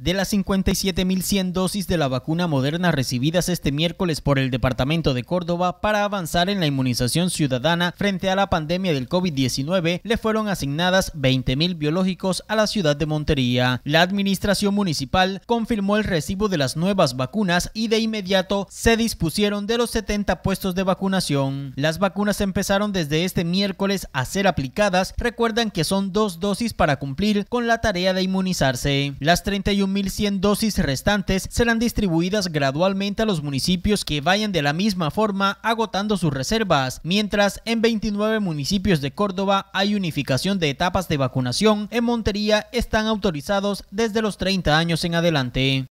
De las 57.100 dosis de la vacuna moderna recibidas este miércoles por el Departamento de Córdoba para avanzar en la inmunización ciudadana frente a la pandemia del COVID-19, le fueron asignadas 20.000 biológicos a la ciudad de Montería. La administración municipal confirmó el recibo de las nuevas vacunas y de inmediato se dispusieron de los 70 puestos de vacunación. Las vacunas empezaron desde este miércoles a ser aplicadas. Recuerdan que son dos dosis para cumplir con la tarea de inmunizarse. Las 31 1.100 dosis restantes serán distribuidas gradualmente a los municipios que vayan de la misma forma agotando sus reservas, mientras en 29 municipios de Córdoba hay unificación de etapas de vacunación, en Montería están autorizados desde los 30 años en adelante.